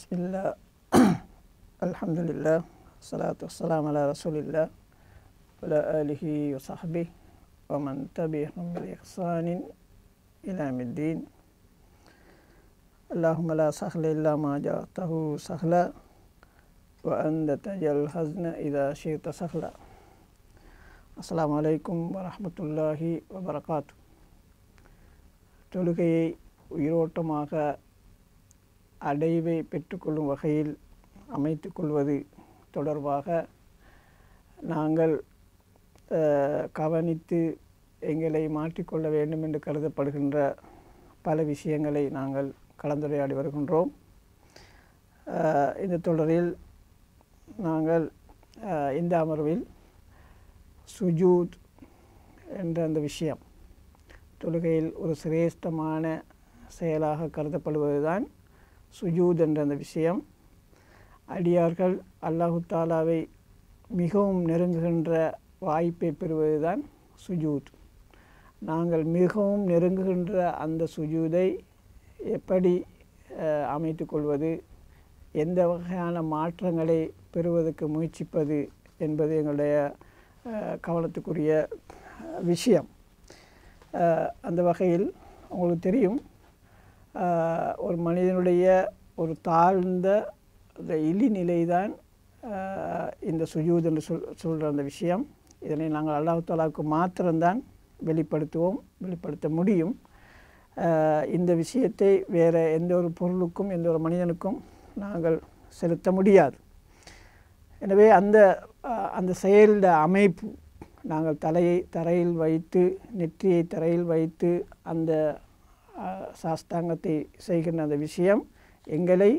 بسم الله الحمد لله والصلاة والسلام على رسول الله وعلى آله وصحبه ومن تبعهم بإحسان إلى يوم الدين اللهم لا سهل إلا ما جعلته سهلا وأنت تجعل الحزن إذا شئت سهلا السلام عليكم ورحمة الله وبركاته தொழுகையை உயிரோட்டமாக அடைவை பெற்றுக்கொள்ளும் வகையில் அமைத்து கொள்வது தொடர்பாக நாங்கள் கவனித்து எங்களை மாற்றிக்கொள்ள வேண்டும் என்று கருதப்படுகின்ற பல விஷயங்களை நாங்கள் கலந்துரையாடி வருகின்றோம் இந்த தொடரில் நாங்கள் இந்த அமர்வில் சுஜூத் என்ற அந்த விஷயம் தொழுகையில் ஒரு சிரேஷ்டமான செயலாக கருதப்படுவது தான் சுஜூத் என்ற அந்த விஷயம் அடியார்கள் அல்லாஹு தாலாவை மிகவும் நெருங்குகின்ற வாய்ப்பை பெறுவது தான் சுஜூத் நாங்கள் மிகவும் நெருங்குகின்ற அந்த சுஜூதை எப்படி அமைத்து கொள்வது எந்த வகையான மாற்றங்களை பெறுவதற்கு முயற்சிப்பது என்பது எங்களுடைய கவனத்துக்குரிய விஷயம் அந்த வகையில் உங்களுக்கு தெரியும் ஒரு மனிதனுடைய ஒரு தாழ்ந்த இழிநிலை தான் இந்த சுஜூத் என்று சொல் சொல்கிற அந்த விஷயம் இதனை நாங்கள் அல்லாஹாலாவுக்கு மாத்திரம்தான் வெளிப்படுத்துவோம் வெளிப்படுத்த முடியும் இந்த விஷயத்தை வேறு எந்த ஒரு பொருளுக்கும் எந்த ஒரு மனிதனுக்கும் நாங்கள் செலுத்த முடியாது எனவே அந்த அந்த செயலிட அமைப்பு நாங்கள் தலையை தரையில் வைத்து நெற்றியை தரையில் வைத்து அந்த சாஸ்தாங்கத்தை செய்கின்ற அந்த விஷயம் எங்களை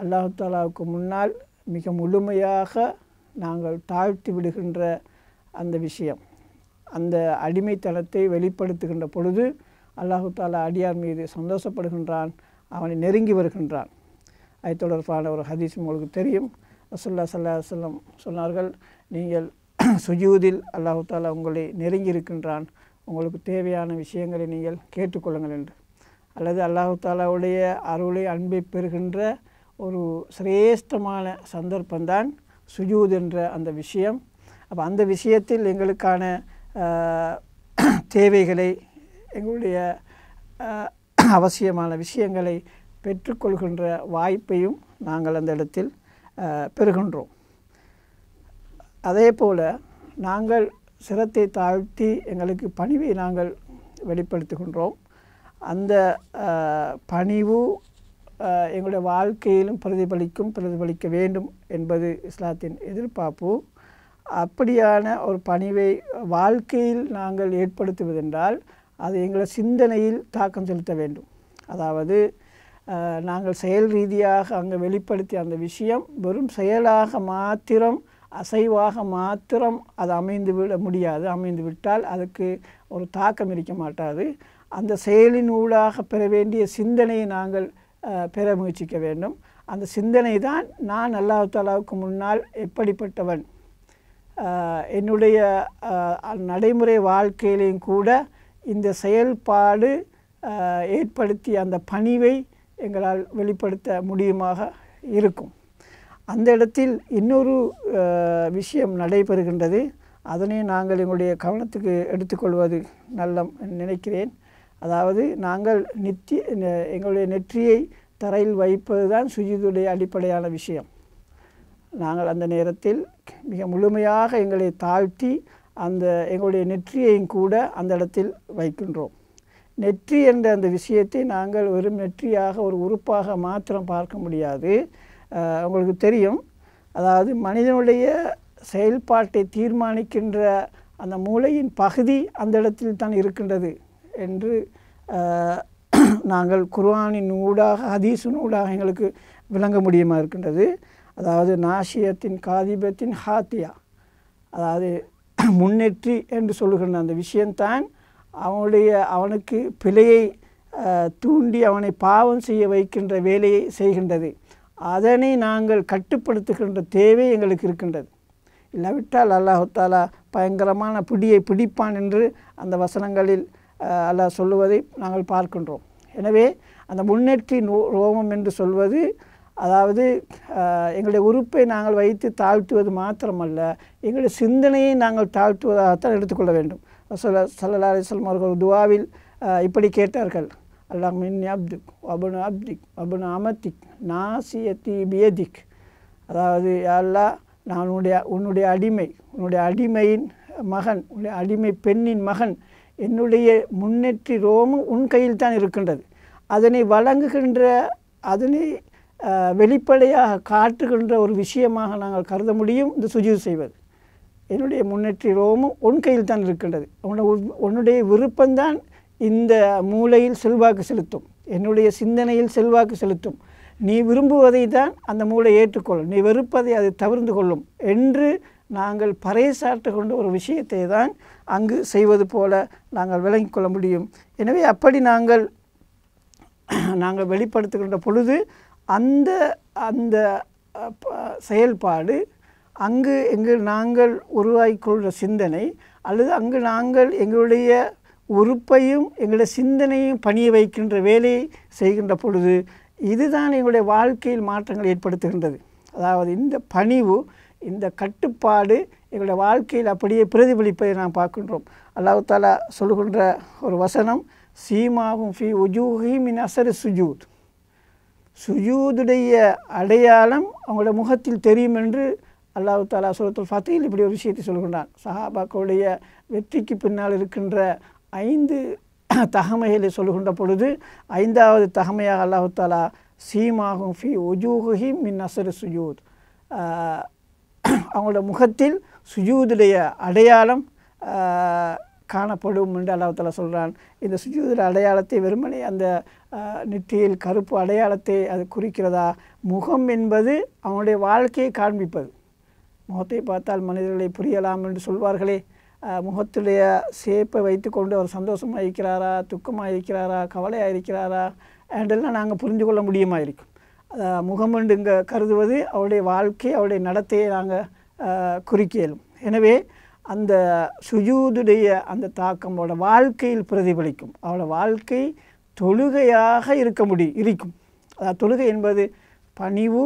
அல்லாஹு தாலாவுக்கு முன்னால் மிக முழுமையாக நாங்கள் தாழ்த்தி விடுகின்ற அந்த விஷயம் அந்த அடிமைத்தனத்தை வெளிப்படுத்துகின்ற பொழுது அல்லாஹு தாலா அடியார் மீது சந்தோஷப்படுகின்றான் அவனை நெருங்கி வருகின்றான் அது தொடர்பான ஒரு ஹதீஸ் உங்களுக்கு தெரியும் ரசுல்லா சல்லா சொல்லம் சொன்னார்கள் நீங்கள் சுஜூதில் அல்லாஹு தாலா உங்களை நெருங்கி இருக்கின்றான் உங்களுக்கு தேவையான விஷயங்களை நீங்கள் கேட்டுக்கொள்ளுங்கள் என்று அல்லது அல்லாஹு தாலாவுடைய அருளை அன்பை பெறுகின்ற ஒரு சிரேஷ்டமான சந்தர்ப்பந்தான் சுஜூத் என்ற அந்த விஷயம் அப்போ அந்த விஷயத்தில் எங்களுக்கான தேவைகளை எங்களுடைய அவசியமான விஷயங்களை பெற்றுக்கொள்கின்ற வாய்ப்பையும் நாங்கள் அந்த இடத்தில் பெறுகின்றோம் அதே போல் நாங்கள் சிரத்தை தாழ்த்தி எங்களுக்கு பணிவை நாங்கள் வெளிப்படுத்துகின்றோம் அந்த பணிவு எங்களுடைய வாழ்க்கையிலும் பிரதிபலிக்கும் பிரதிபலிக்க வேண்டும் என்பது இஸ்லாத்தின் எதிர்பார்ப்பு அப்படியான ஒரு பணிவை வாழ்க்கையில் நாங்கள் ஏற்படுத்துவதென்றால் அது எங்களை சிந்தனையில் தாக்கம் செலுத்த வேண்டும் அதாவது நாங்கள் செயல் ரீதியாக அங்கே வெளிப்படுத்திய அந்த விஷயம் வெறும் செயலாக மாத்திரம் அசைவாக மாத்திரம் அது அமைந்து விட முடியாது அமைந்து விட்டால் அதுக்கு ஒரு தாக்கம் இருக்க மாட்டாது அந்த செயலின் ஊடாக பெற வேண்டிய சிந்தனையை நாங்கள் பெற முயற்சிக்க வேண்டும் அந்த சிந்தனை தான் நான் அல்லாஹாலாவுக்கு முன்னால் எப்படிப்பட்டவன் என்னுடைய நடைமுறை வாழ்க்கையிலையும் கூட இந்த செயல்பாடு ஏற்படுத்திய அந்த பணிவை எங்களால் வெளிப்படுத்த முடியுமாக இருக்கும் அந்த இடத்தில் இன்னொரு விஷயம் நடைபெறுகின்றது அதனை நாங்கள் எங்களுடைய கவனத்துக்கு எடுத்துக்கொள்வது நல்ல நினைக்கிறேன் அதாவது நாங்கள் நெற்றி எங்களுடைய நெற்றியை தரையில் வைப்பது தான் சுஜிதுடைய அடிப்படையான விஷயம் நாங்கள் அந்த நேரத்தில் மிக முழுமையாக எங்களை தாழ்த்தி அந்த எங்களுடைய நெற்றியையும் கூட அந்த இடத்தில் வைக்கின்றோம் நெற்றி என்ற அந்த விஷயத்தை நாங்கள் ஒரு நெற்றியாக ஒரு உறுப்பாக மாத்திரம் பார்க்க முடியாது உங்களுக்கு தெரியும் அதாவது மனிதனுடைய செயல்பாட்டை தீர்மானிக்கின்ற அந்த மூளையின் பகுதி அந்த இடத்தில் தான் இருக்கின்றது என்று நாங்கள் குர்வானின் ஊடாக ஹதீசு ஊடாக எங்களுக்கு விளங்க முடியுமா இருக்கின்றது அதாவது நாசியத்தின் காதிபத்தின் ஹாத்தியா அதாவது முன்னேற்றி என்று சொல்லுகின்ற அந்த விஷயம்தான் அவனுடைய அவனுக்கு பிழையை தூண்டி அவனை பாவம் செய்ய வைக்கின்ற வேலையை செய்கின்றது அதனை நாங்கள் கட்டுப்படுத்துகின்ற தேவை எங்களுக்கு இருக்கின்றது இல்லாவிட்டால் அல்லாஹாலா பயங்கரமான பிடியை பிடிப்பான் என்று அந்த வசனங்களில் அல்லாஹ் சொல்லுவதை நாங்கள் பார்க்கின்றோம் எனவே அந்த முன்னேற்றி ரோமம் என்று சொல்வது அதாவது எங்களுடைய உறுப்பை நாங்கள் வைத்து தாழ்த்துவது மாத்திரமல்ல எங்களுடைய சிந்தனையை நாங்கள் தாழ்த்துவதாகத்தான் எடுத்துக்கொள்ள வேண்டும் சொல்ல சல்லா அலிஸ்லாம் அவர்கள் துவாவில் இப்படி கேட்டார்கள் அல்லாஹ் மின் அப்துக் அபுன் அப்திக் அபுன் அமத்திக் நாசியத்தி பியதிக் அதாவது அல்லா நான் உன்னுடைய உன்னுடைய அடிமை உன்னுடைய அடிமையின் மகன் உன்னுடைய அடிமை பெண்ணின் மகன் என்னுடைய முன்னேற்றி ரோமும் உன் கையில் தான் இருக்கின்றது அதனை வழங்குகின்ற அதனை வெளிப்படையாக காட்டுகின்ற ஒரு விஷயமாக நாங்கள் கருத முடியும் இந்த சுஜிவு செய்வது என்னுடைய முன்னேற்றி ரோமும் உன் கையில் தான் இருக்கின்றது உன்னுடைய விருப்பம்தான் இந்த மூளையில் செல்வாக்கு செலுத்தும் என்னுடைய சிந்தனையில் செல்வாக்கு செலுத்தும் நீ விரும்புவதை தான் அந்த மூளை ஏற்றுக்கொள்ளும் நீ வெறுப்பதை அது தவிர்ந்து கொள்ளும் என்று நாங்கள் பறைசாற்று கொண்ட ஒரு விஷயத்தை தான் அங்கு செய்வது போல நாங்கள் விளங்கி கொள்ள முடியும் எனவே அப்படி நாங்கள் நாங்கள் வெளிப்படுத்துகின்ற பொழுது அந்த அந்த செயல்பாடு அங்கு எங்கள் நாங்கள் கொள்கிற சிந்தனை அல்லது அங்கு நாங்கள் எங்களுடைய உறுப்பையும் எங்களுடைய சிந்தனையும் பணிய வைக்கின்ற வேலையை செய்கின்ற பொழுது இதுதான் எங்களுடைய வாழ்க்கையில் மாற்றங்கள் ஏற்படுத்துகின்றது அதாவது இந்த பணிவு இந்த கட்டுப்பாடு எங்களுடைய வாழ்க்கையில் அப்படியே பிரதிபலிப்பதை நாம் பார்க்கின்றோம் அல்லாஹு தாலா சொல்கின்ற ஒரு வசனம் சீமாவும் ஃபி உஜூஹிமின் அசரு சுஜூத் சுஜூதுடைய அடையாளம் அவங்களோட முகத்தில் தெரியும் என்று அல்லாஹு தாலா சுரத்துல் ஃபத்தில் இப்படி ஒரு விஷயத்தை சொல்கின்றான் சஹாபாக்களுடைய வெற்றிக்கு பின்னால் இருக்கின்ற ஐந்து தகமைகளை சொல்கின்ற பொழுது ஐந்தாவது தகமையாக அல்லாஹு தாலா சீமாகும் ஃபி ஒஜூஹிம் மின் அசரு சுஜூத் அவங்களோட முகத்தில் சுஜூதுடைய அடையாளம் காணப்படும் என்று அல்லாஹால சொல்கிறான் இந்த சுஜூதுட அடையாளத்தை வெறுமனே அந்த நெற்றியில் கருப்பு அடையாளத்தை அது குறிக்கிறதா முகம் என்பது அவனுடைய வாழ்க்கையை காண்பிப்பது முகத்தை பார்த்தால் மனிதர்களை புரியலாம் என்று சொல்வார்களே முகத்துடைய சேப்பை வைத்துக்கொண்டு அவர் சந்தோஷமாக இருக்கிறாரா துக்கமாக இருக்கிறாரா கவலையாக இருக்கிறாரா என்றெல்லாம் நாங்கள் புரிந்து கொள்ள முடியுமா இருக்கும் முகமண்டுங்க கருதுவது அவருடைய வாழ்க்கை அவருடைய நடத்தையை நாங்கள் குறிக்கியலும் எனவே அந்த சுஜூதுடைய அந்த தாக்கம் அவளோட வாழ்க்கையில் பிரதிபலிக்கும் அவளோட வாழ்க்கை தொழுகையாக இருக்க முடியும் இருக்கும் அதாவது தொழுகை என்பது பணிவு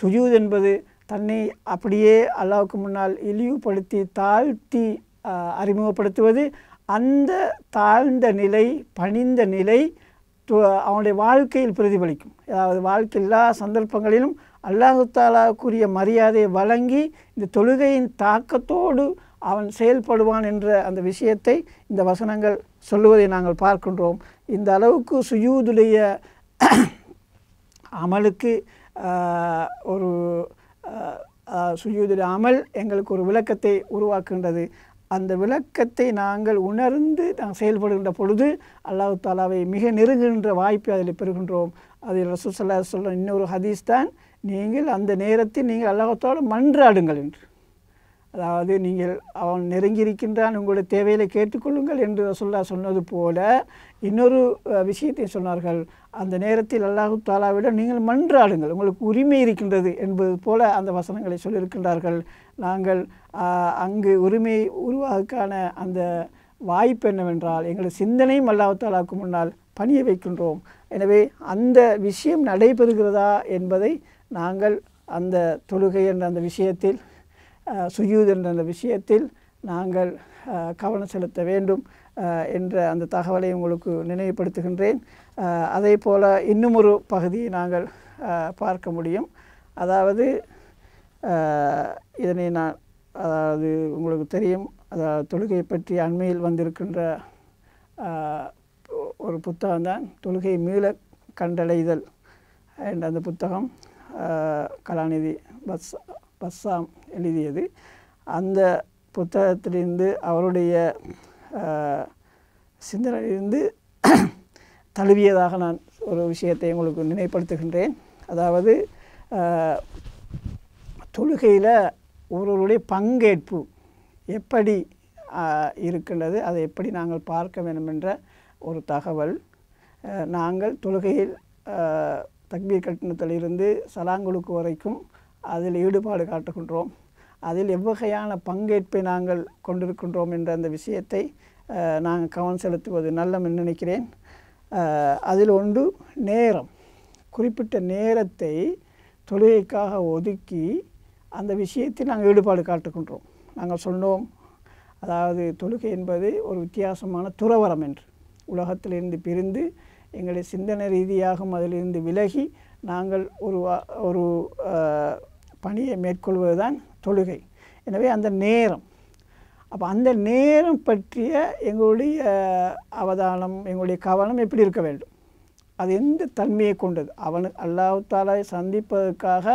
சுஜூத் என்பது தன்னை அப்படியே அல்லாவுக்கு முன்னால் இழிவுபடுத்தி தாழ்த்தி அறிமுகப்படுத்துவது அந்த தாழ்ந்த நிலை பணிந்த நிலை அவனுடைய வாழ்க்கையில் பிரதிபலிக்கும் அதாவது வாழ்க்கை எல்லா சந்தர்ப்பங்களிலும் அல்லாஹாலாவுக்குரிய மரியாதையை வழங்கி இந்த தொழுகையின் தாக்கத்தோடு அவன் செயல்படுவான் என்ற அந்த விஷயத்தை இந்த வசனங்கள் சொல்லுவதை நாங்கள் பார்க்கின்றோம் இந்த அளவுக்கு சுயூதுடைய அமலுக்கு ஒரு சுயூதுடைய அமல் எங்களுக்கு ஒரு விளக்கத்தை உருவாக்குகின்றது அந்த விளக்கத்தை நாங்கள் உணர்ந்து நாங்கள் செயல்படுகின்ற பொழுது அல்லாஹு தாலாவை மிக நெருங்குகின்ற வாய்ப்பை அதில் பெறுகின்றோம் அதில் ரசூசல்லா சொல்கிற இன்னொரு ஹதீஸ் தான் நீங்கள் அந்த நேரத்தில் நீங்கள் அல்லாஹத்தோடு மன்றாடுங்கள் என்று அதாவது நீங்கள் அவன் நெருங்கியிருக்கின்றான் உங்களுடைய தேவையில் கேட்டுக்கொள்ளுங்கள் என்று ரசுல்லா சொன்னது போல இன்னொரு விஷயத்தை சொன்னார்கள் அந்த நேரத்தில் அல்லாஹு தாலாவிடம் நீங்கள் மன்றாடுங்கள் உங்களுக்கு உரிமை இருக்கின்றது என்பது போல அந்த வசனங்களை சொல்லியிருக்கின்றார்கள் நாங்கள் அங்கு உரிமை உருவாக்கான அந்த வாய்ப்பு என்னவென்றால் எங்கள் சிந்தனையும் அல்லாஹாலாவுக்கு முன்னால் பணிய வைக்கின்றோம் எனவே அந்த விஷயம் நடைபெறுகிறதா என்பதை நாங்கள் அந்த தொழுகை என்ற அந்த விஷயத்தில் சுயூத் என்ற அந்த விஷயத்தில் நாங்கள் கவனம் செலுத்த வேண்டும் என்ற அந்த தகவலை உங்களுக்கு நினைவுபடுத்துகின்றேன் அதே போல் இன்னும் ஒரு பகுதியை நாங்கள் பார்க்க முடியும் அதாவது இதனை நான் அதாவது உங்களுக்கு தெரியும் அதாவது தொழுகையை பற்றி அண்மையில் வந்திருக்கின்ற ஒரு புத்தகம் தான் தொழுகை மீள கண்டடைதல் என்ற அந்த புத்தகம் கலாநிதி பஸ் பஸ்ஸாம் எழுதியது அந்த புத்தகத்திலிருந்து அவருடைய சிந்தனையிலிருந்து தழுவியதாக நான் ஒரு விஷயத்தை உங்களுக்கு நினைப்படுத்துகின்றேன் அதாவது தொழுகையில் ஒருவருடைய பங்கேற்பு எப்படி இருக்கின்றது அதை எப்படி நாங்கள் பார்க்க வேண்டும் என்ற ஒரு தகவல் நாங்கள் தொழுகையில் தக்பீர் கட்டணத்திலிருந்து சலாங்குழுக்கு வரைக்கும் அதில் ஈடுபாடு காட்டுகின்றோம் அதில் எவ்வகையான பங்கேற்பை நாங்கள் கொண்டிருக்கின்றோம் என்ற அந்த விஷயத்தை நாங்கள் கவனம் செலுத்துவது நல்லம் நினைக்கிறேன் அதில் ஒன்று நேரம் குறிப்பிட்ட நேரத்தை தொழுகைக்காக ஒதுக்கி அந்த விஷயத்தில் நாங்கள் ஈடுபாடு காட்டுகின்றோம் நாங்கள் சொன்னோம் அதாவது தொழுகை என்பது ஒரு வித்தியாசமான துறவரம் என்று உலகத்திலிருந்து பிரிந்து எங்களுடைய சிந்தனை ரீதியாகவும் அதிலிருந்து விலகி நாங்கள் ஒரு ஒரு பணியை மேற்கொள்வது தான் தொழுகை எனவே அந்த நேரம் அப்போ அந்த நேரம் பற்றிய எங்களுடைய அவதானம் எங்களுடைய கவனம் எப்படி இருக்க வேண்டும் அது எந்த தன்மையை கொண்டது அவனு அல்லாஹாலை சந்திப்பதற்காக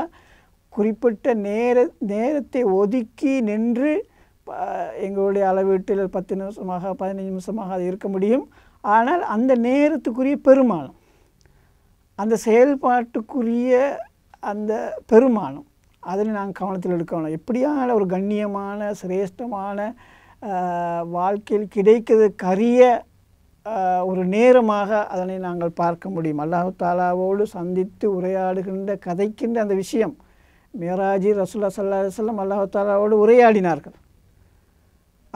குறிப்பிட்ட நேர நேரத்தை ஒதுக்கி நின்று எங்களுடைய அளவீட்டில் பத்து நிமிஷமாக பதினஞ்சு நிமிஷமாக அது இருக்க முடியும் ஆனால் அந்த நேரத்துக்குரிய பெருமானம் அந்த செயல்பாட்டுக்குரிய அந்த பெருமானம் அதில் நாங்கள் கவனத்தில் எடுக்கணும் எப்படியான ஒரு கண்ணியமான சிரேஷ்டமான வாழ்க்கையில் கிடைக்கிறது கரிய ஒரு நேரமாக அதனை நாங்கள் பார்க்க முடியும் அல்லாஹு தாலாவோடு சந்தித்து உரையாடுகின்ற கதைக்கின்ற அந்த விஷயம் மேராஜி ரசுல்லா சல்லா சொல்லம் அல்லாஹாலாவோடு உரையாடினார்கள்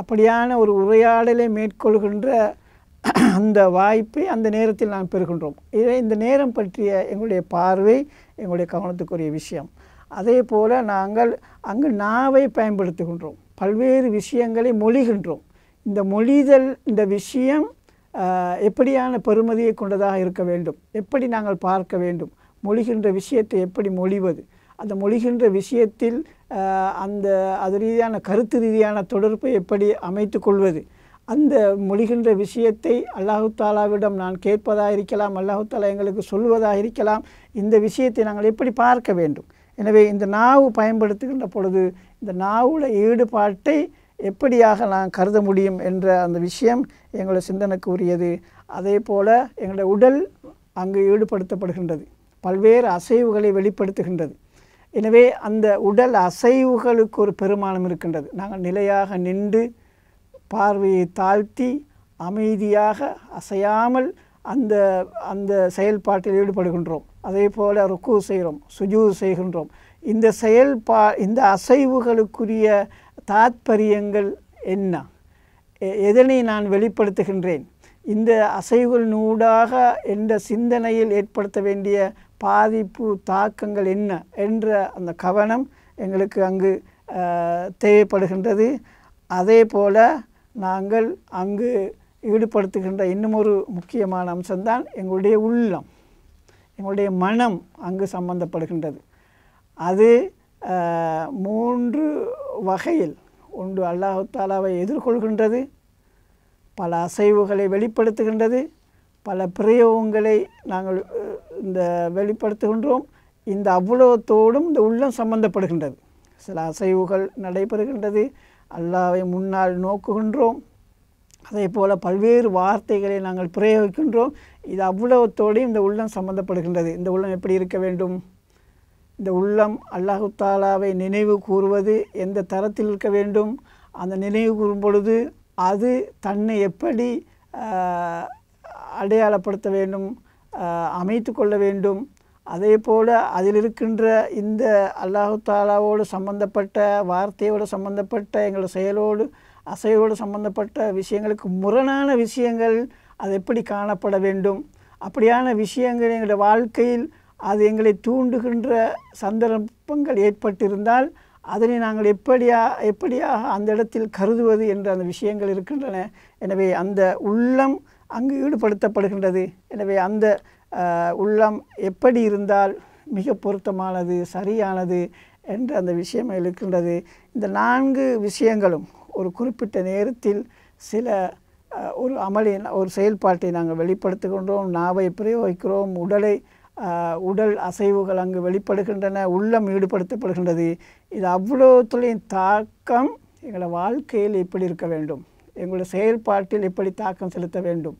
அப்படியான ஒரு உரையாடலை மேற்கொள்கின்ற அந்த வாய்ப்பை அந்த நேரத்தில் நாம் பெறுகின்றோம் இதை இந்த நேரம் பற்றிய எங்களுடைய பார்வை எங்களுடைய கவனத்துக்குரிய விஷயம் அதே போல் நாங்கள் அங்கு நாவை பயன்படுத்துகின்றோம் பல்வேறு விஷயங்களை மொழிகின்றோம் இந்த மொழிதல் இந்த விஷயம் எப்படியான பெருமதியை கொண்டதாக இருக்க வேண்டும் எப்படி நாங்கள் பார்க்க வேண்டும் மொழிகின்ற விஷயத்தை எப்படி மொழிவது அந்த மொழிகின்ற விஷயத்தில் அந்த அது ரீதியான கருத்து ரீதியான தொடர்பை எப்படி அமைத்து கொள்வது அந்த மொழிகின்ற விஷயத்தை அல்லாஹு தாலாவிடம் நான் கேட்பதாக இருக்கலாம் அல்லாஹு தாலா எங்களுக்கு சொல்வதாக இருக்கலாம் இந்த விஷயத்தை நாங்கள் எப்படி பார்க்க வேண்டும் எனவே இந்த நாவு பயன்படுத்துகின்ற பொழுது இந்த நாவுல ஈடுபாட்டை எப்படியாக நான் கருத முடியும் என்ற அந்த விஷயம் எங்களோட சிந்தனைக்கு உரியது அதே போல் எங்களோட உடல் அங்கு ஈடுபடுத்தப்படுகின்றது பல்வேறு அசைவுகளை வெளிப்படுத்துகின்றது எனவே அந்த உடல் அசைவுகளுக்கு ஒரு பெருமானம் இருக்கின்றது நாங்கள் நிலையாக நின்று பார்வையை தாழ்த்தி அமைதியாக அசையாமல் அந்த அந்த செயல்பாட்டில் ஈடுபடுகின்றோம் அதே போல் ருக்கு செய்கிறோம் சுஜு செய்கின்றோம் இந்த செயல்பா இந்த அசைவுகளுக்குரிய தாத்பரியங்கள் என்ன எதனை நான் வெளிப்படுத்துகின்றேன் இந்த அசைவுகள் நூடாக என்ற சிந்தனையில் ஏற்படுத்த வேண்டிய பாதிப்பு தாக்கங்கள் என்ன என்ற அந்த கவனம் எங்களுக்கு அங்கு தேவைப்படுகின்றது அதே போல் நாங்கள் அங்கு ஈடுபடுத்துகின்ற இன்னும் ஒரு முக்கியமான அம்சம்தான் எங்களுடைய உள்ளம் எங்களுடைய மனம் அங்கு சம்பந்தப்படுகின்றது அது மூன்று வகையில் ஒன்று அல்லாஹாலாவை எதிர்கொள்கின்றது பல அசைவுகளை வெளிப்படுத்துகின்றது பல பிரயோகங்களை நாங்கள் இந்த வெளிப்படுத்துகின்றோம் இந்த அவ்வளோத்தோடும் இந்த உள்ளம் சம்பந்தப்படுகின்றது சில அசைவுகள் நடைபெறுகின்றது அல்லாவை முன்னால் நோக்குகின்றோம் அதே போல் பல்வேறு வார்த்தைகளை நாங்கள் பிரயோகிக்கின்றோம் இது அவ்வளவத்தோடு இந்த உள்ளம் சம்பந்தப்படுகின்றது இந்த உள்ளம் எப்படி இருக்க வேண்டும் இந்த உள்ளம் அல்லாஹு தாலாவை நினைவு கூறுவது எந்த தரத்தில் இருக்க வேண்டும் அந்த நினைவு கூறும் பொழுது அது தன்னை எப்படி அடையாளப்படுத்த வேண்டும் அமைத்து கொள்ள வேண்டும் அதே போல் அதில் இருக்கின்ற இந்த அல்லாஹு தாலாவோடு சம்பந்தப்பட்ட வார்த்தையோடு சம்பந்தப்பட்ட எங்களோட செயலோடு அசைவோடு சம்பந்தப்பட்ட விஷயங்களுக்கு முரணான விஷயங்கள் அது எப்படி காணப்பட வேண்டும் அப்படியான விஷயங்கள் எங்களுடைய வாழ்க்கையில் அது எங்களை தூண்டுகின்ற சந்தர்ப்பங்கள் ஏற்பட்டிருந்தால் அதனை நாங்கள் எப்படியா எப்படியாக அந்த இடத்தில் கருதுவது என்ற அந்த விஷயங்கள் இருக்கின்றன எனவே அந்த உள்ளம் அங்கு ஈடுபடுத்தப்படுகின்றது எனவே அந்த உள்ளம் எப்படி இருந்தால் மிக பொருத்தமானது சரியானது என்று அந்த விஷயம் இருக்கின்றது இந்த நான்கு விஷயங்களும் ஒரு குறிப்பிட்ட நேரத்தில் சில ஒரு அமளி ஒரு செயல்பாட்டை நாங்கள் வெளிப்படுத்துகின்றோம் நாவை பிரயோகிக்கிறோம் உடலை உடல் அசைவுகள் அங்கு வெளிப்படுகின்றன உள்ளம் ஈடுபடுத்தப்படுகின்றது இது அவ்வளோ தாக்கம் எங்களை வாழ்க்கையில் எப்படி இருக்க வேண்டும் எங்களுடைய செயல்பாட்டில் எப்படி தாக்கம் செலுத்த வேண்டும்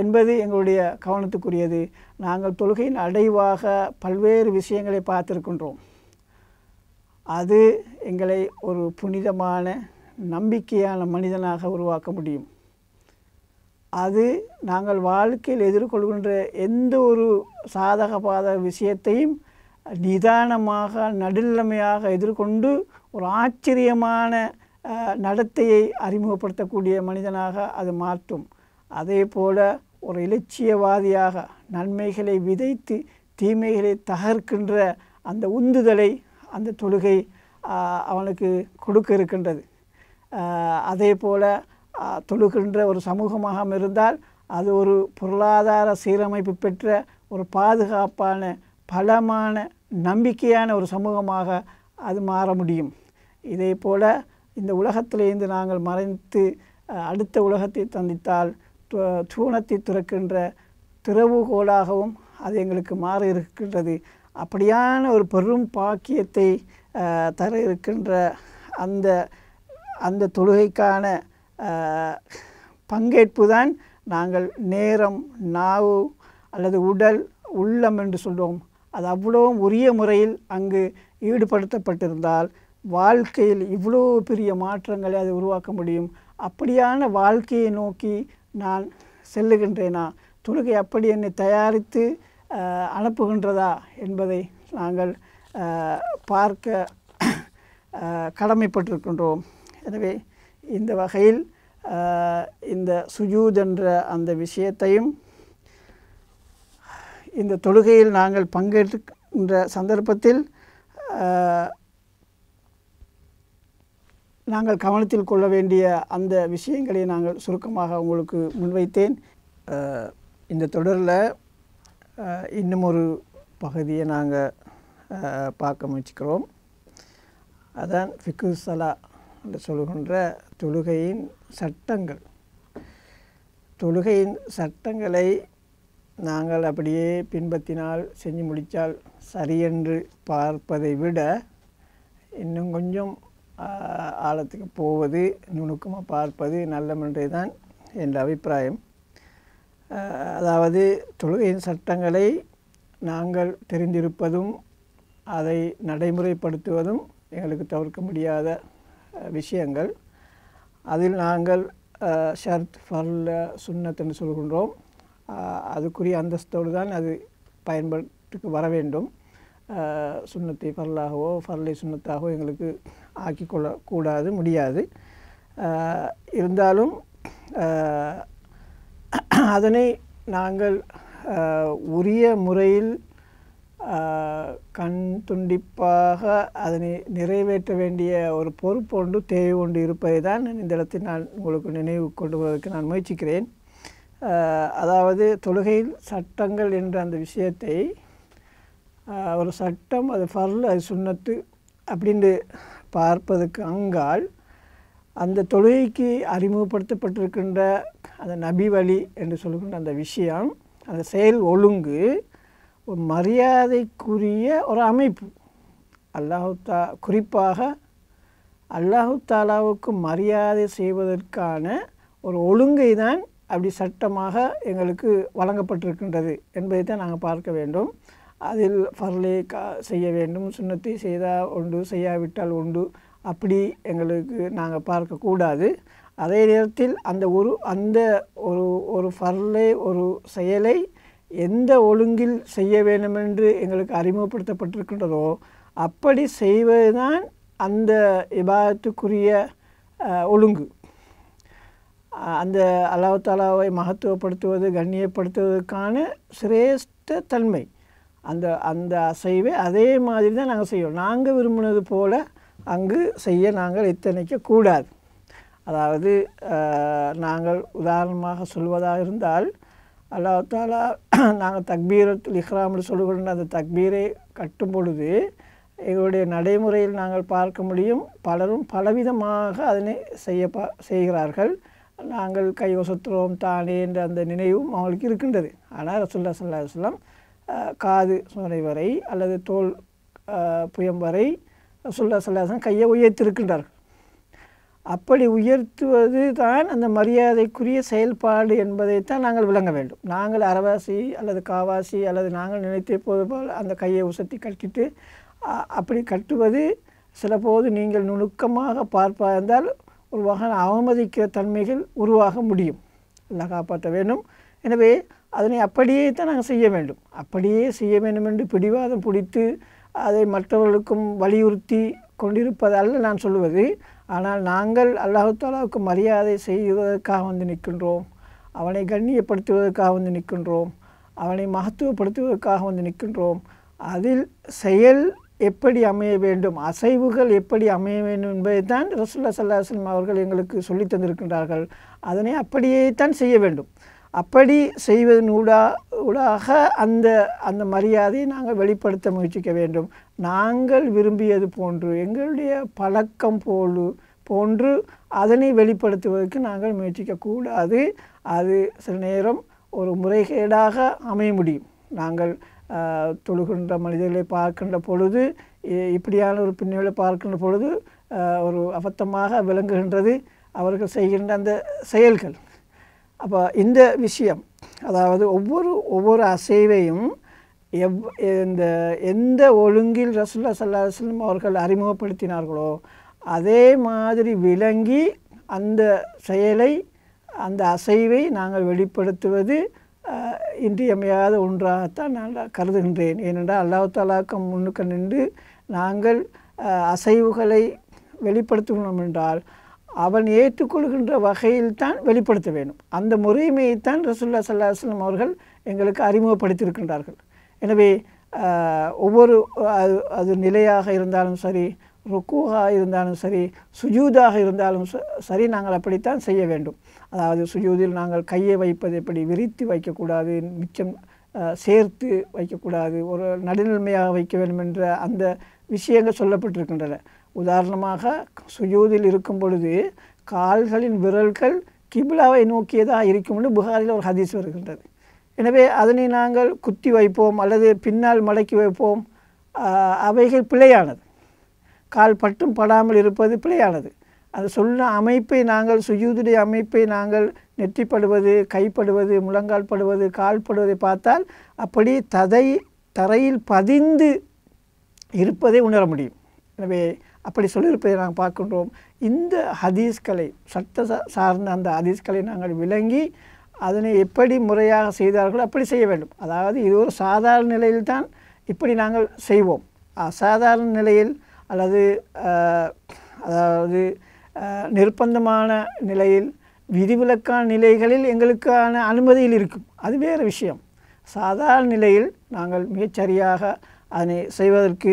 என்பது எங்களுடைய கவனத்துக்குரியது நாங்கள் தொழுகையின் அடைவாக பல்வேறு விஷயங்களை பார்த்துருக்கின்றோம் அது எங்களை ஒரு புனிதமான நம்பிக்கையான மனிதனாக உருவாக்க முடியும் அது நாங்கள் வாழ்க்கையில் எதிர்கொள்கின்ற எந்த ஒரு சாதக பாதக விஷயத்தையும் நிதானமாக நடுநிலைமையாக எதிர்கொண்டு ஒரு ஆச்சரியமான நடத்தையை அறிமுகப்படுத்தக்கூடிய மனிதனாக அது மாற்றும் அதே போல ஒரு இலட்சியவாதியாக நன்மைகளை விதைத்து தீமைகளை தகர்க்கின்ற அந்த உந்துதலை அந்த தொழுகை அவனுக்கு கொடுக்க இருக்கின்றது அதே போல் தொழுகின்ற ஒரு சமூகமாக இருந்தால் அது ஒரு பொருளாதார சீரமைப்பு பெற்ற ஒரு பாதுகாப்பான பலமான நம்பிக்கையான ஒரு சமூகமாக அது மாற முடியும் இதே போல் இந்த உலகத்திலிருந்து நாங்கள் மறைந்து அடுத்த உலகத்தை தந்தித்தால் தூணத்தை துறக்கின்ற திறவுகோலாகவும் அது எங்களுக்கு மாற இருக்கின்றது அப்படியான ஒரு பெரும் பாக்கியத்தை தர இருக்கின்ற அந்த அந்த தொழுகைக்கான பங்கேற்பு தான் நாங்கள் நேரம் நாவு அல்லது உடல் உள்ளம் என்று சொல்கிறோம் அது அவ்வளோ உரிய முறையில் அங்கு ஈடுபடுத்தப்பட்டிருந்தால் வாழ்க்கையில் இவ்வளோ பெரிய மாற்றங்களை அது உருவாக்க முடியும் அப்படியான வாழ்க்கையை நோக்கி நான் செல்லுகின்றேனா தொழுகை அப்படி என்னை தயாரித்து அனுப்புகின்றதா என்பதை நாங்கள் பார்க்க கடமைப்பட்டிருக்கின்றோம் எனவே இந்த வகையில் இந்த சுஜூத் என்ற அந்த விஷயத்தையும் இந்த தொழுகையில் நாங்கள் பங்கேற்கின்ற சந்தர்ப்பத்தில் நாங்கள் கவனத்தில் கொள்ள வேண்டிய அந்த விஷயங்களை நாங்கள் சுருக்கமாக உங்களுக்கு முன்வைத்தேன் இந்த தொடரில் இன்னும் ஒரு பகுதியை நாங்கள் பார்க்க முயற்சிக்கிறோம் அதான் ஃபிக்குசலா என்று சொல்கின்ற தொழுகையின் சட்டங்கள் தொழுகையின் சட்டங்களை நாங்கள் அப்படியே பின்பற்றினால் செஞ்சு முடித்தால் சரியென்று பார்ப்பதை விட இன்னும் கொஞ்சம் ஆழத்துக்கு போவது நுணுக்கமாக பார்ப்பது நல்ல தான் என்ற அபிப்பிராயம் அதாவது தொழுகையின் சட்டங்களை நாங்கள் தெரிந்திருப்பதும் அதை நடைமுறைப்படுத்துவதும் எங்களுக்கு தவிர்க்க முடியாத விஷயங்கள் அதில் நாங்கள் ஷர்த் ஃபர்ல சுன்னத் சொல்கின்றோம் அதுக்குரிய அந்தஸ்தோடு தான் அது பயன்பாட்டுக்கு வர வேண்டும் சுண்ணத்தை ஃபர்லாகவோ ஃபர்லை சுண்ணத்தாகவோ எங்களுக்கு ஆக்கிக்கொள்ள கூடாது முடியாது இருந்தாலும் அதனை நாங்கள் உரிய முறையில் கண் துண்டிப்பாக அதனை நிறைவேற்ற வேண்டிய ஒரு பொறுப்பு தேவை ஒன்று இருப்பதை தான் இந்த இடத்தில் நான் உங்களுக்கு நினைவு கொண்டு வருவதற்கு நான் முயற்சிக்கிறேன் அதாவது தொழுகையில் சட்டங்கள் என்ற அந்த விஷயத்தை ஒரு சட்டம் அது ஃபர்ல் அது சுண்ணத்து அப்படின்ட்டு பார்ப்பதற்கு அங்கால் அந்த தொழுகைக்கு அறிமுகப்படுத்தப்பட்டிருக்கின்ற அந்த நபி வழி என்று சொல்லுகின்ற அந்த விஷயம் அந்த செயல் ஒழுங்கு ஒரு மரியாதைக்குரிய ஒரு அமைப்பு அல்லாஹு தா குறிப்பாக அல்லாஹு தாலாவுக்கு மரியாதை செய்வதற்கான ஒரு ஒழுங்கை தான் அப்படி சட்டமாக எங்களுக்கு வழங்கப்பட்டிருக்கின்றது என்பதை தான் நாங்கள் பார்க்க வேண்டும் அதில் ஃபர்லே கா செய்ய வேண்டும் சுண்ணத்தை செய்தால் உண்டு செய்யாவிட்டால் உண்டு அப்படி எங்களுக்கு நாங்கள் பார்க்கக்கூடாது அதே நேரத்தில் அந்த ஒரு அந்த ஒரு ஒரு ஃபர்லே ஒரு செயலை எந்த ஒழுங்கில் செய்ய வேண்டுமென்று எங்களுக்கு அறிமுகப்படுத்தப்பட்டிருக்கின்றதோ அப்படி செய்வதுதான் அந்த இபாதத்துக்குரிய ஒழுங்கு அந்த அல்லாஹாலாவை மகத்துவப்படுத்துவது கண்ணியப்படுத்துவதற்கான சிரேஷ்ட தன்மை அந்த அந்த அசைவை அதே மாதிரி தான் நாங்கள் செய்வோம் நாங்கள் விரும்பினது போல் அங்கு செய்ய நாங்கள் எத்தனைக்க கூடாது அதாவது நாங்கள் உதாரணமாக சொல்வதாக இருந்தால் அல்லா நாங்கள் தக்பீரத்தில் இஹ்ராமில் சொல்லுகின்ற அந்த தக்பீரை கட்டும் பொழுது எங்களுடைய நடைமுறையில் நாங்கள் பார்க்க முடியும் பலரும் பலவிதமாக அதனை செய்ய செய்கிறார்கள் நாங்கள் கைவசத்துறோம் தானே என்ற அந்த நினைவும் அவங்களுக்கு இருக்கின்றது ஆனால் ரசுல்லா சல்லா அலுவலாம் காது சுனை வரை அல்லது தோல் புயம் வரை சுல்லா சல்லாசன் கையை உயர்த்திருக்கின்றார்கள் அப்படி உயர்த்துவது தான் அந்த மரியாதைக்குரிய செயல்பாடு என்பதைத்தான் நாங்கள் விளங்க வேண்டும் நாங்கள் அறவாசி அல்லது காவாசி அல்லது நாங்கள் நினைத்த போது போல் அந்த கையை உசத்தி கட்டிட்டு அப்படி கட்டுவது சிலபோது நீங்கள் நுணுக்கமாக பார்ப்பா இருந்தால் ஒரு வகை அவமதிக்கிற தன்மைகள் உருவாக முடியும் எல்லாம் காப்பாற்ற வேண்டும் எனவே அதனை அப்படியே தான் நாங்கள் செய்ய வேண்டும் அப்படியே செய்ய வேண்டும் என்று பிடிவாதம் பிடித்து அதை மற்றவர்களுக்கும் வலியுறுத்தி கொண்டிருப்பது அல்ல நான் சொல்லுவது ஆனால் நாங்கள் அல்லாஹாலாவுக்கு மரியாதை செய்வதற்காக வந்து நிற்கின்றோம் அவனை கண்ணியப்படுத்துவதற்காக வந்து நிற்கின்றோம் அவனை மகத்துவப்படுத்துவதற்காக வந்து நிற்கின்றோம் அதில் செயல் எப்படி அமைய வேண்டும் அசைவுகள் எப்படி அமைய வேண்டும் என்பதை தான் ரசுல்லா சல்லாஹ் அவர்கள் எங்களுக்கு சொல்லி தந்திருக்கின்றார்கள் அதனை அப்படியே தான் செய்ய வேண்டும் அப்படி செய்வதன் ஊடா ஊடாக அந்த அந்த மரியாதையை நாங்கள் வெளிப்படுத்த முயற்சிக்க வேண்டும் நாங்கள் விரும்பியது போன்று எங்களுடைய பழக்கம் போலு போன்று அதனை வெளிப்படுத்துவதற்கு நாங்கள் முயற்சிக்கக்கூடாது அது சில நேரம் ஒரு முறைகேடாக அமைய முடியும் நாங்கள் தொழுகின்ற மனிதர்களை பார்க்கின்ற பொழுது இப்படியான ஒரு பின்னலை பார்க்கின்ற பொழுது ஒரு அபத்தமாக விளங்குகின்றது அவர்கள் செய்கின்ற அந்த செயல்கள் அப்போ இந்த விஷயம் அதாவது ஒவ்வொரு ஒவ்வொரு அசைவையும் எவ் இந்த எந்த ஒழுங்கில் ரசுல்லா சல்லாஸ்லம் அவர்கள் அறிமுகப்படுத்தினார்களோ அதே மாதிரி விளங்கி அந்த செயலை அந்த அசைவை நாங்கள் வெளிப்படுத்துவது இன்றியமையாத ஒன்றாகத்தான் நான் கருதுகின்றேன் ஏனென்றால் தாலாக்கம் முன்னுக்கு நின்று நாங்கள் அசைவுகளை வெளிப்படுத்துகிறோம் என்றால் அவன் ஏற்றுக்கொள்கின்ற வகையில்தான் வெளிப்படுத்த வேண்டும் அந்த முறைமையைத்தான் ரசுல்லா சல்லாஹம் அவர்கள் எங்களுக்கு அறிமுகப்படுத்தியிருக்கின்றார்கள் எனவே ஒவ்வொரு அது அது நிலையாக இருந்தாலும் சரி ருக்குவாக இருந்தாலும் சரி சுஜூதாக இருந்தாலும் சரி நாங்கள் அப்படித்தான் செய்ய வேண்டும் அதாவது சுஜூதில் நாங்கள் கையை வைப்பது எப்படி விரித்து வைக்கக்கூடாது மிச்சம் சேர்த்து வைக்கக்கூடாது ஒரு நடுநிலைமையாக வைக்க வேண்டும் என்ற அந்த விஷயங்கள் சொல்லப்பட்டிருக்கின்றன உதாரணமாக சுஜூதில் இருக்கும் பொழுது கால்களின் விரல்கள் கிபிலாவை நோக்கியதாக இருக்கும் என்று புகாரில் ஒரு ஹதீஸ் வருகின்றது எனவே அதனை நாங்கள் குத்தி வைப்போம் அல்லது பின்னால் மடக்கி வைப்போம் அவைகள் பிழையானது கால் பட்டும் படாமல் இருப்பது பிழையானது அது சொன்ன அமைப்பை நாங்கள் சுஜூதுடைய அமைப்பை நாங்கள் நெற்றிப்படுவது கைப்படுவது முழங்கால் படுவது கால் படுவதை பார்த்தால் அப்படி ததை தரையில் பதிந்து இருப்பதை உணர முடியும் எனவே அப்படி சொல்லியிருப்பதை நாங்கள் பார்க்கின்றோம் இந்த ஹதீஸ்களை சட்ட சார்ந்த அந்த ஹதீஸ்களை நாங்கள் விளங்கி அதனை எப்படி முறையாக செய்தார்களோ அப்படி செய்ய வேண்டும் அதாவது இது ஒரு சாதாரண நிலையில் தான் இப்படி நாங்கள் செய்வோம் சாதாரண நிலையில் அல்லது அதாவது நிர்பந்தமான நிலையில் விதிவிலக்கான நிலைகளில் எங்களுக்கான அனுமதியில் இருக்கும் அது வேறு விஷயம் சாதாரண நிலையில் நாங்கள் மிகச்சரியாக அதனை செய்வதற்கு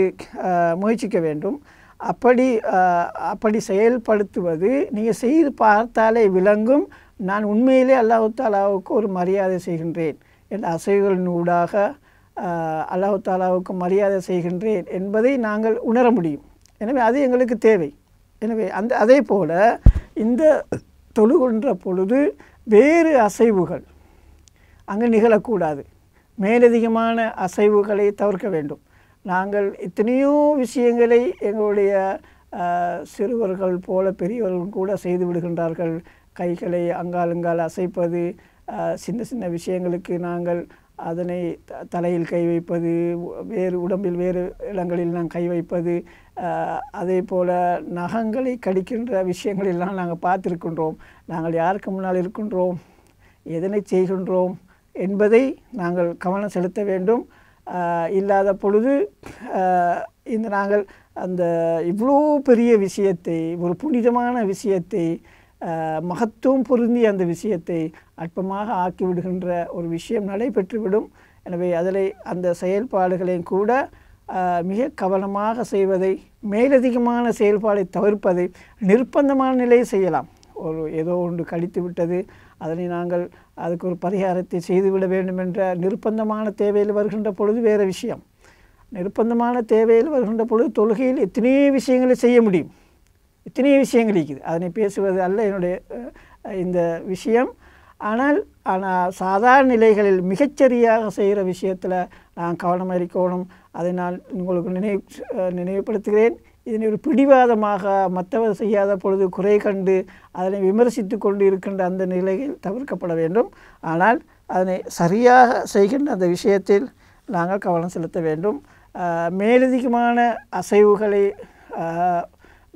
முயற்சிக்க வேண்டும் அப்படி அப்படி செயல்படுத்துவது நீங்கள் செய்து பார்த்தாலே விளங்கும் நான் உண்மையிலே அல்லாஹு தாலாவுக்கு ஒரு மரியாதை செய்கின்றேன் என் அசைவுகளின் ஊடாக அல்லாஹு தாலாவுக்கு மரியாதை செய்கின்றேன் என்பதை நாங்கள் உணர முடியும் எனவே அது எங்களுக்கு தேவை எனவே அந்த அதே போல் இந்த தொழுகின்ற பொழுது வேறு அசைவுகள் அங்கே நிகழக்கூடாது மேலதிகமான அசைவுகளை தவிர்க்க வேண்டும் நாங்கள் எத்தனையோ விஷயங்களை எங்களுடைய சிறுவர்கள் போல பெரியவர்கள் கூட செய்து விடுகின்றார்கள் கைகளை அங்காலங்கால் அசைப்பது சின்ன சின்ன விஷயங்களுக்கு நாங்கள் அதனை தலையில் கை வைப்பது வேறு உடம்பில் வேறு இடங்களில் நாம் கை வைப்பது அதே போல் நகங்களை கடிக்கின்ற விஷயங்களெல்லாம் நாங்கள் பார்த்துருக்கின்றோம் நாங்கள் யாருக்கு முன்னால் இருக்கின்றோம் எதனை செய்கின்றோம் என்பதை நாங்கள் கவனம் செலுத்த வேண்டும் இல்லாத பொழுது இந்த நாங்கள் அந்த இவ்வளோ பெரிய விஷயத்தை ஒரு புனிதமான விஷயத்தை மகத்துவம் பொருந்தி அந்த விஷயத்தை அற்பமாக ஆக்கிவிடுகின்ற ஒரு விஷயம் நடைபெற்றுவிடும் எனவே அதில் அந்த செயல்பாடுகளையும் கூட மிக கவனமாக செய்வதை மேலதிகமான செயல்பாடை தவிர்ப்பதை நிர்பந்தமான நிலையை செய்யலாம் ஒரு ஏதோ ஒன்று கழித்து விட்டது அதனை நாங்கள் அதுக்கு ஒரு பரிகாரத்தை செய்துவிட வேண்டும் என்ற நிர்பந்தமான தேவையில் வருகின்ற பொழுது வேறு விஷயம் நிர்பந்தமான தேவையில் வருகின்ற பொழுது தொழுகையில் எத்தனையோ விஷயங்களை செய்ய முடியும் எத்தனையோ விஷயங்கள் இருக்குது அதனை பேசுவது அல்ல என்னுடைய இந்த விஷயம் ஆனால் ஆனால் சாதாரண நிலைகளில் மிகச்சரியாக செய்கிற விஷயத்தில் நான் கவனம் இருக்கணும் அதை நான் உங்களுக்கு நினைவு நினைவுபடுத்துகிறேன் இதனை ஒரு பிடிவாதமாக மற்றவர் செய்யாத பொழுது குறை கண்டு அதனை விமர்சித்து கொண்டு இருக்கின்ற அந்த நிலையில் தவிர்க்கப்பட வேண்டும் ஆனால் அதனை சரியாக செய்கின்ற அந்த விஷயத்தில் நாங்கள் கவனம் செலுத்த வேண்டும் மேலதிகமான அசைவுகளை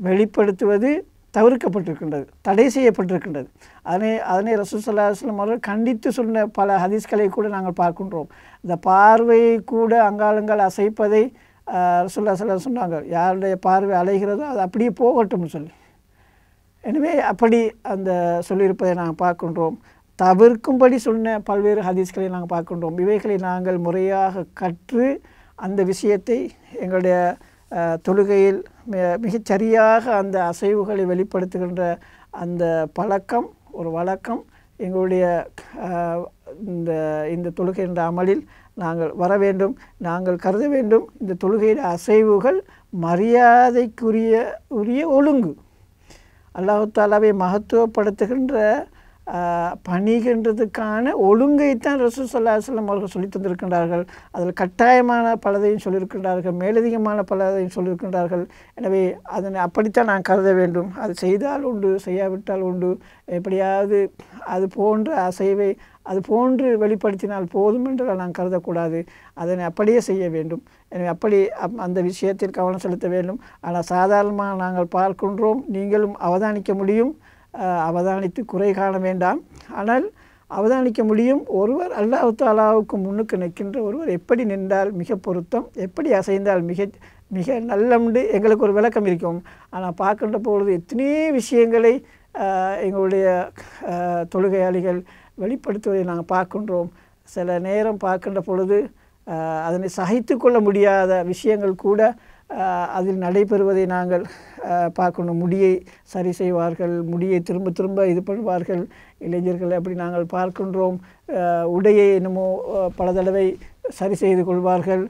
வெளிப்படுத்துவது தவிர்க்கப்பட்டிருக்கின்றது தடை செய்யப்பட்டிருக்கின்றது அதனை அதனை ரசூல் சல்லாஹ்லாம் அவர்கள் கண்டித்து சொன்ன பல ஹதீஸ்களை கூட நாங்கள் பார்க்கின்றோம் இந்த பார்வையை கூட அங்காளங்கள் அசைப்பதை ரசுல்லா சிலர் சொன்னாங்க யாருடைய பார்வை அலைகிறதோ அது அப்படியே போகட்டும்னு சொல்லி எனவே அப்படி அந்த சொல்லியிருப்பதை நாங்கள் பார்க்கின்றோம் தவிர்க்கும்படி சொன்ன பல்வேறு ஹதீஸ்களை நாங்கள் பார்க்கின்றோம் இவைகளை நாங்கள் முறையாக கற்று அந்த விஷயத்தை எங்களுடைய தொழுகையில் மிகச்சரியாக அந்த அசைவுகளை வெளிப்படுத்துகின்ற அந்த பழக்கம் ஒரு வழக்கம் எங்களுடைய இந்த இந்த தொழுகை என்ற அமலில் நாங்கள் வர வேண்டும் நாங்கள் கருத வேண்டும் இந்த தொழுகையின் அசைவுகள் மரியாதைக்குரிய உரிய ஒழுங்கு அல்லாஹாலாவை மகத்துவப்படுத்துகின்ற பணிகின்றதுக்கான ஒழுங்கைத்தான் ரசூல் சல்லா சொல்லம் அவர்கள் சொல்லி தந்திருக்கின்றார்கள் அதில் கட்டாயமான பலதையும் சொல்லியிருக்கின்றார்கள் மேலதிகமான பலதையும் சொல்லியிருக்கின்றார்கள் எனவே அதனை அப்படித்தான் நான் கருத வேண்டும் அது செய்தால் உண்டு செய்யாவிட்டால் உண்டு எப்படியாவது அது போன்ற அசைவை அது போன்று வெளிப்படுத்தினால் போதும் என்று நாம் கருதக்கூடாது அதனை அப்படியே செய்ய வேண்டும் எனவே அப்படி அந்த விஷயத்தில் கவனம் செலுத்த வேண்டும் ஆனால் சாதாரணமாக நாங்கள் பார்க்கின்றோம் நீங்களும் அவதானிக்க முடியும் அவதானித்து குறை காண வேண்டாம் ஆனால் அவதானிக்க முடியும் ஒருவர் அல்லாஹு தாலாவுக்கு முன்னுக்கு நிற்கின்ற ஒருவர் எப்படி நின்றால் மிக பொருத்தம் எப்படி அசைந்தால் மிக மிக நல்லம்ண்டு எங்களுக்கு ஒரு விளக்கம் இருக்கும் ஆனால் பார்க்கின்ற பொழுது எத்தனையோ விஷயங்களை எங்களுடைய தொழுகையாளிகள் வெளிப்படுத்துவதை நாங்கள் பார்க்கின்றோம் சில நேரம் பார்க்கின்ற பொழுது அதனை சகித்து கொள்ள முடியாத விஷயங்கள் கூட அதில் நடைபெறுவதை நாங்கள் பார்க்கணும் முடியை சரி செய்வார்கள் முடியை திரும்ப திரும்ப இது பண்ணுவார்கள் இளைஞர்கள் அப்படி நாங்கள் பார்க்கின்றோம் உடையை என்னமோ பல தடவை சரி செய்து கொள்வார்கள்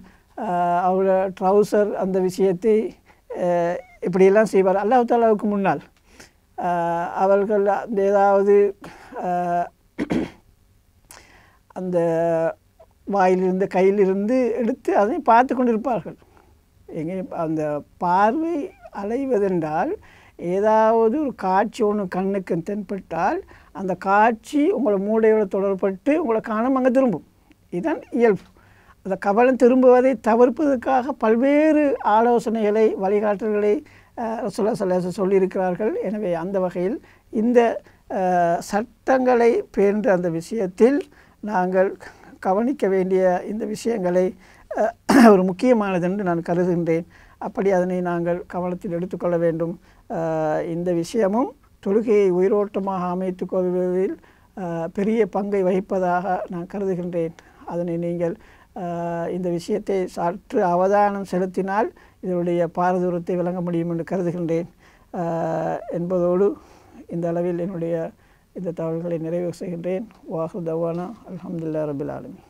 அவங்க ட்ரௌசர் அந்த விஷயத்தை இப்படியெல்லாம் செய்வார் அல்லாஹாலாவுக்கு முன்னால் அவர்கள் ஏதாவது அந்த வாயிலிருந்து கையிலிருந்து எடுத்து அதை பார்த்து கொண்டிருப்பார்கள் எங்கே அந்த பார்வை அலைவதென்றால் ஏதாவது ஒரு காட்சி ஒன்று கண்ணுக்கு தென்பட்டால் அந்த காட்சி உங்களை மூடையோடு தொடர்பட்டு உங்களை காணும் அங்கே திரும்பும் இதுதான் இயல்பு அந்த கவலம் திரும்புவதை தவிர்ப்பதற்காக பல்வேறு ஆலோசனைகளை வழிகாட்டல்களை சொல்ல சொல்ல சொல்லியிருக்கிறார்கள் எனவே அந்த வகையில் இந்த சட்டங்களை பேன்ற அந்த விஷயத்தில் நாங்கள் கவனிக்க வேண்டிய இந்த விஷயங்களை ஒரு முக்கியமானது என்று நான் கருதுகின்றேன் அப்படி அதனை நாங்கள் கவனத்தில் எடுத்துக்கொள்ள வேண்டும் இந்த விஷயமும் தொழுகையை உயிரோட்டமாக அமைத்துக் கொள்வதில் பெரிய பங்கை வகிப்பதாக நான் கருதுகின்றேன் அதனை நீங்கள் இந்த விஷயத்தை சற்று அவதானம் செலுத்தினால் இதனுடைய பாரதூரத்தை விளங்க முடியும் என்று கருதுகின்றேன் என்பதோடு இந்த அளவில் என்னுடைய இந்த தகவல்களை நிறைவு செய்கின்றேன் வாஹு தவானா அலமதுல்லா ரபில் ஆலமி